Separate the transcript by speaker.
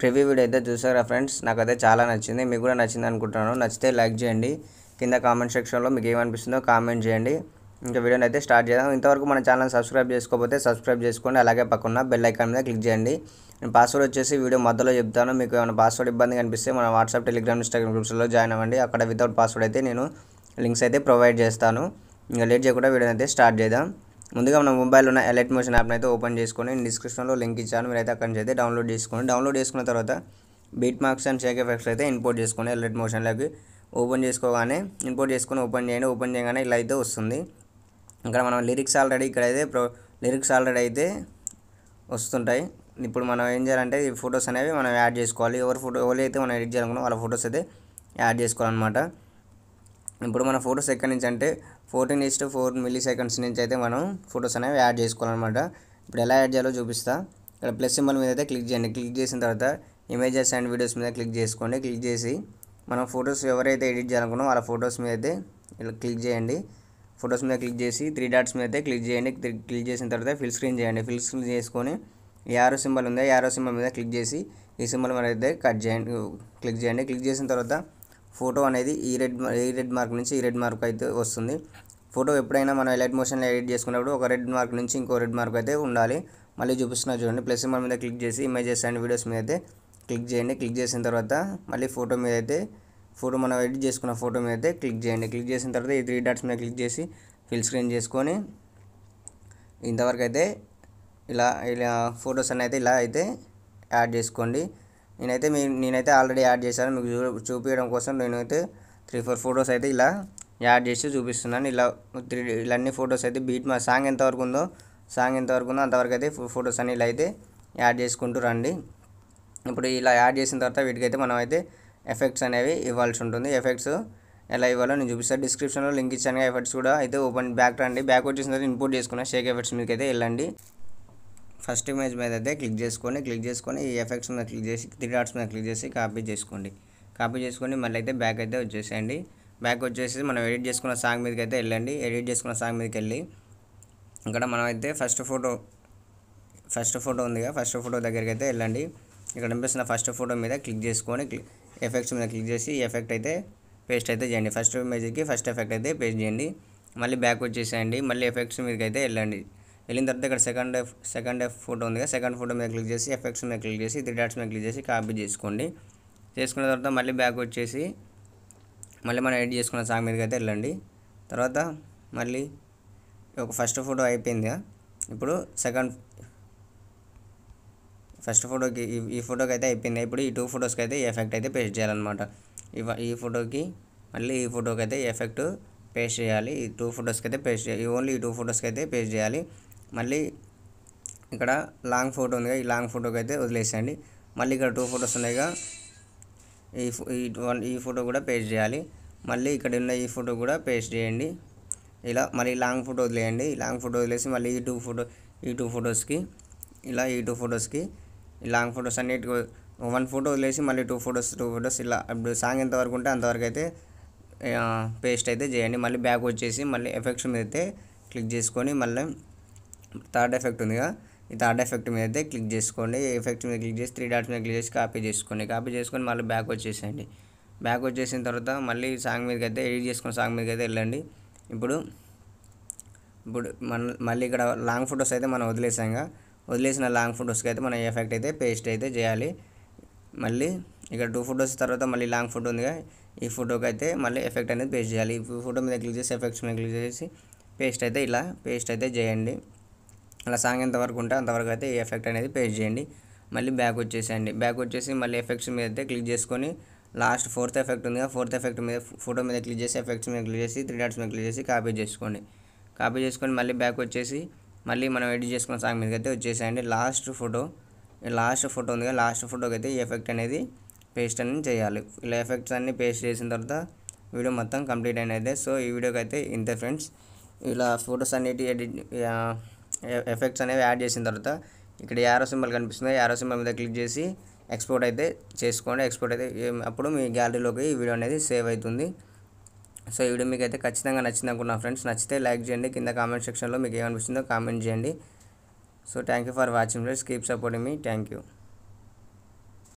Speaker 1: preview video అయితే చూసారా friends నాకైతే చాలా నచ్చింది మీకు కూడా నచ్చింది అనుకుంటున్నాను నచ్చితే లైక్ చేయండి కింద కామెంట్ సెక్షన్లో మీకు ఏమనిపిస్తుందో కామెంట్ చేయండి ఇంకా వీడియోని అయితే స్టార్ట్ చేద్దాం ఇంతవరకు మన ఛానల్ సబ్స్క్రైబ్ చేసుకోకపోతే సబ్స్క్రైబ్ చేసుకోండి అలాగే పక్కన బెల్ ఐకాన్ మీద క్లిక్ చేయండి నేను పాస్వర్డ్ వచ్చేసి వీడియో మధ్యలో చెప్తాను మీకు ఏమైనా పాస్వర్డ్ ఇబ్బంది కనిపిస్తే మన వాట్సాప్ టెలిగ్రామ్ ఇన్స్టాగ్రామ్ గ్రూప్స్లో జాయిన్ అవ్వండి అక్కడ వితౌట్ పాస్వర్డ్ అయితే నేను లింక్స్ అయితే ప్రొవైడ్ చేస్తాను ఇంకా లేట్ చేయకుండా వీడియోని అయితే స్టార్ట్ చేద్దాం ముందుగా మన మొబైల్ ఉన్న ఎలెక్ట్ మోషన్ యాప్ని అయితే ఓపెన్ చేసుకొని డిస్క్రిప్షన్లో లింక్ ఇచ్చాను మీరైతే అక్కడి నుంచి అయితే డౌన్లోడ్ చేసుకోండి డౌన్లోడ్ చేసుకున్న తర్వాత beat marks and shake effects అయితే ఇంపోర్ట్ చేసుకోండి ఎలెక్ట్ మోషన్లోకి ఓపెన్ చేసుకోగానే ఇంపోర్ట్ చేసుకొని ఓపెన్ చేయండి ఓపెన్ చేయగానే ఇలా అయితే వస్తుంది ఇక్కడ మనం లిరిక్స్ ఆల్రెడీ ఇక్కడ అయితే ప్రో లిరిక్స్ ఆల్రెడీ అయితే వస్తుంటాయి ఇప్పుడు మనం ఏం చేయాలంటే ఈ ఫొటోస్ అనేవి మనం యాడ్ చేసుకోవాలి ఎవరి ఫోటో ఎవరు అయితే మనం ఎడిట్ చేయాలనుకున్నా వాళ్ళ ఫొటోస్ అయితే యాడ్ చేసుకోవాలన్నమాట ఇప్పుడు మన ఫొటోస్ ఎక్కడి నుంచి అంటే ఫోర్టీన్ ఇస్ట్ ఫోర్ మిల్లీ సెకండ్స్ నుంచి అయితే మనం ఫొటోస్ అనేవి యాడ్ చేసుకోవాలన్నమాట ఇప్పుడు ఎలా యాడ్ చేయాలో చూపిస్తా ఇక్కడ ప్లస్ సింబల్ మీద అయితే క్లిక్ చేయండి క్లిక్ చేసిన తర్వాత ఇమేజెస్ అండ్ వీడియోస్ మీద క్లిక్ చేసుకోండి క్లిక్ చేసి మనం ఫొటోస్ ఎవరైతే ఎడిట్ చేయాలనుకున్నా వాళ్ళ ఫొటోస్ మీద అయితే ఇలా క్లిక్ చేయండి ఫొటోస్ మీద క్లిక్ చేసి త్రీ డాట్స్ మీద అయితే క్లిక్ చేయండి క్లిక్ చేసిన తర్వాత ఫిల్ స్క్రీన్ చేయండి ఫిల్ స్క్రీన్ చేసుకొని యారో సింబల్ ఉందా యారో సింబల్ మీద క్లిక్ చేసి ఈ సింబల్ మీద అయితే కట్ చేయండి క్లిక్ చేయండి క్లిక్ చేసిన తర్వాత ఫోటో అనేది ఈ రెడ్ ఈ రెడ్ మార్క్ నుంచి ఈ రెడ్ మార్క్ అయితే వస్తుంది ఫోటో ఎప్పుడైనా మనం ఎలైట్ మోషన్లో ఎడిట్ చేసుకున్నప్పుడు ఒక రెడ్ మార్క్ నుంచి ఇంకో రెడ్ మార్క్ అయితే ఉండాలి మళ్ళీ చూపిస్తున్నా చూడండి ప్లస్ సింబల్ మీద క్లిక్ చేసి ఇమేజెస్ అండ్ వీడియోస్ మీద అయితే క్లిక్ చేయండి క్లిక్ చేసిన తర్వాత మళ్ళీ ఫోటో మీద అయితే ఫోటో మనం ఎడిట్ చేసుకున్న ఫోటో మీద అయితే క్లిక్ చేయండి క్లిక్ చేసిన తర్వాత ఈ త్రీ డాట్స్ మీద క్లిక్ చేసి ఫిల్ స్క్రీన్ చేసుకొని ఇంతవరకు అయితే ఇలా ఇలా ఫొటోస్ అన్నీ అయితే ఇలా అయితే యాడ్ చేసుకోండి నేనైతే మీ నేనైతే ఆల్రెడీ యాడ్ చేశాను మీకు చూపించడం కోసం నేనైతే త్రీ ఫోర్ ఫొటోస్ అయితే ఇలా యాడ్ చేసి చూపిస్తున్నాను ఇలా త్రీ ఇలా అన్ని ఫొటోస్ అయితే బీట్ మా సాంగ్ ఎంతవరకు ఉందో సాంగ్ ఎంతవరకు ఉందో అంతవరకు అయితే ఫొటోస్ అన్నీ ఇలా అయితే యాడ్ చేసుకుంటూ రండి ఇప్పుడు ఇలా యాడ్ చేసిన తర్వాత వీటికైతే మనం అయితే ఎఫెక్ట్స్ అనేవి ఇవ్వాల్సి ఉంటుంది ఎఫెక్ట్స్ ఎలా ఇవ్వాలో నేను చూపిస్తాను డిస్క్రిప్షన్లో లింక్ ఇచ్చాను ఎఫెక్ట్స్ కూడా అయితే ఓపెన్ బ్యాక్ రండి బ్యాక్ వచ్చేసిన తర్వాత ఇంపోర్ట్ చేసుకున్న షేక్ ఎఫెక్ట్స్ మీకు అయితే వెళ్ళండి ఫస్ట్ ఇమేజ్ మీద అయితే క్లిక్ చేసుకొని క్లిక్ చేసుకొని ఈ ఎఫెక్ట్స్ మీద క్లిక్ చేసి త్రీ డాట్స్ మీద క్లిక్ చేసి కాపీ చేసుకోండి కాపీ చేసుకొని మళ్ళీ అయితే బ్యాక్ అయితే వచ్చేసేయండి బ్యాక్ వచ్చేసి మనం ఎడిట్ చేసుకున్న సాంగ్ మీదకి అయితే వెళ్ళండి ఎడిట్ చేసుకున్న సాంగ్ మీదకి వెళ్ళి ఇక్కడ మనం అయితే ఫస్ట్ ఫోటో ఫస్ట్ ఫోటో ఉందిగా ఫస్ట్ ఫోటో దగ్గరికి అయితే వెళ్ళండి ఇక్కడ కనిపిస్తున్న ఫస్ట్ ఫోటో మీద క్లిక్ చేసుకొని క్లిక్ ఎఫెక్ట్స్ మీద క్లిక్ చేసి ఎఫెక్ట్ అయితే పేస్ట్ అయితే చేయండి ఫస్ట్ ఇమేజ్కి ఫస్ట్ ఎఫెక్ట్ అయితే పేస్ట్ చేయండి మళ్ళీ బ్యాక్ వచ్చేసేయండి మళ్ళీ ఎఫెక్ట్స్ మీదకి అయితే వెళ్ళండి వెళ్ళిన తర్వాత ఇక్కడ సెకండ్ సెకండ్ ఫోటో ఉంది కదా సెకండ్ ఫోటో మీద క్లిక్ చేసి ఎఫెక్ట్స్ మీద క్లిక్ చేసి త్రీ డాట్స్ మీద క్లిక్ చేసి కాపీ చేసుకోండి చేసుకున్న తర్వాత మళ్ళీ బ్యాక్ వచ్చేసి మళ్ళీ మనం ఎడిట్ చేసుకున్న సాంగ్ మీదకి అయితే వెళ్ళండి తర్వాత మళ్ళీ ఒక ఫస్ట్ ఫోటో అయిపోయిందిగా ఇప్పుడు సెకండ్ ఫస్ట్ ఫోటోకి ఈ ఫోటోకి అయితే అయిపోయింది ఇప్పుడు ఈ టూ ఫోటోస్కి అయితే ఎఫెక్ట్ అయితే పేస్ట్ చేయాలన్నమాట ఇవ ఈ ఫోటోకి మళ్ళీ ఈ ఫోటోకి అయితే ఎఫెక్ట్ పేస్ట్ చేయాలి ఈ టూ ఫోటోస్కి అయితే పేస్ట్ చేయాలి ఓన్లీ ఈ టూ ఫోటోస్కి అయితే పేస్ట్ చేయాలి మళ్ళీ ఇక్కడ లాంగ్ ఫోటో ఉందిగా ఈ లాంగ్ ఫోటోకి అయితే వదిలేసేయండి మళ్ళీ ఇక్కడ టూ ఫోటోస్ ఉన్నాయిగా ఈ ఈ ఫోటో కూడా పేస్ట్ చేయాలి మళ్ళీ ఇక్కడ ఉన్న ఈ ఫోటో కూడా పేస్ట్ చేయండి ఇలా మళ్ళీ లాంగ్ ఫోటో వదిలేయండి లాంగ్ ఫోటో వదిలేసి మళ్ళీ ఈ టూ ఫోటో ఈ టూ ఫోటోస్కి ఇలా ఈ టూ ఫోటోస్కి లాంగ్ ఫొటోస్ అన్నిటి వన్ ఫోటో వదిలేసి మళ్ళీ టూ ఫొటోస్ టూ ఫొటోస్ ఇలా ఇప్పుడు సాంగ్ ఎంతవరకు ఉంటే అంతవరకు అయితే పేస్ట్ అయితే చేయండి మళ్ళీ బ్యాక్ వచ్చేసి మళ్ళీ ఎఫెక్ట్స్ మీద అయితే క్లిక్ చేసుకొని మళ్ళీ థర్డ్ ఎఫెక్ట్ ఉందిగా ఈ థర్డ్ ఎఫెక్ట్ మీద అయితే క్లిక్ చేసుకోండి ఎఫెక్ట్ మీద క్లిక్ చేసి త్రీ డాట్స్ మీద క్లిక్ చేసి కాపీ చేసుకోండి కాపీ చేసుకొని మళ్ళీ బ్యాక్ వచ్చేసేయండి బ్యాక్ వచ్చేసిన తర్వాత మళ్ళీ సాంగ్ మీదకి అయితే ఎడిట్ చేసుకున్న సాంగ్ మీదకి అయితే వెళ్ళండి ఇప్పుడు ఇప్పుడు మన మళ్ళీ ఇక్కడ లాంగ్ ఫొటోస్ అయితే మనం వదిలేసాంగా వదిలేసిన లాంగ్ ఫొటోస్కి అయితే మనం ఎఫెక్ట్ అయితే పేస్ట్ అయితే చేయాలి మళ్ళీ ఇక్కడ టూ ఫొటోస్ తర్వాత మళ్ళీ లాంగ్ ఫోటో ఉందిగా ఈ ఫోటోకి అయితే మళ్ళీ ఎఫెక్ట్ అనేది పేస్ట్ చేయాలి ఈ ఫోటో మీద క్లిక్ చేసి ఎఫెక్ట్స్ మీద క్లిక్ చేసి పేస్ట్ అయితే ఇలా పేస్ట్ అయితే చేయండి అలా సాంగ్ ఎంతవరకు ఉంటే అంతవరకు అయితే ఈ ఎఫెక్ట్ అనేది పేస్ట్ చేయండి మళ్ళీ బ్యాక్ వచ్చేసేయండి బ్యాక్ వచ్చేసి మళ్ళీ ఎఫెక్ట్స్ మీద అయితే క్లిక్ చేసుకొని లాస్ట్ ఫోర్త్ ఎఫెక్ట్ ఉంది కదా ఫోర్త్ ఎఫెక్ట్ మీద ఫోటో మీద క్లిక్ చేసి ఎఫెక్ట్స్ మీద క్లిక్ చేసి త్రీ డాట్స్ మీద క్లిక్ చేసి కాపీ చేసుకోండి కాపీ చేసుకొని మళ్ళీ బ్యాక్ వచ్చేసి మళ్ళీ మనం ఎడిట్ చేసుకున్న సాంగ్ మీదకి అయితే వచ్చేసేయండి లాస్ట్ ఫోటో లాస్ట్ ఫోటో ఉంది కదా లాస్ట్ ఫోటోకి అయితే ఈ ఎఫెక్ట్ అనేది పేస్ట్ అనేది చేయాలి ఇలా ఎఫెక్ట్స్ అన్నీ పేస్ట్ చేసిన తర్వాత వీడియో మొత్తం కంప్లీట్ అయినది సో ఈ వీడియోకి అయితే ఇంతే ఫ్రెండ్స్ ఇలా ఫొటోస్ అన్నిటి ఎడిట్ ఎఫెక్ట్స్ అనేవి యాడ్ చేసిన తర్వాత ఇక్కడ యారో సింబల్ కనిపిస్తుంది యారో సింబల్ మీద క్లిక్ చేసి ఎక్స్పోర్ట్ అయితే చేసుకోండి ఎక్స్పోర్ట్ అయితే అప్పుడు మీ గ్యాలరీలోకి ఈ వీడియో అనేది సేవ్ అవుతుంది సో ఈ వీడియో మీకు అయితే ఖచ్చితంగా నచ్చింది అనుకున్నా ఫ్రెండ్స్ నచ్చితే లైక్ చేయండి కింద కామెంట్ సెక్షన్లో మీకు ఏమనిపిస్తుందో కామెంట్ చేయండి so thank you for watching friends keep supporting మీ థ్యాంక్ యూ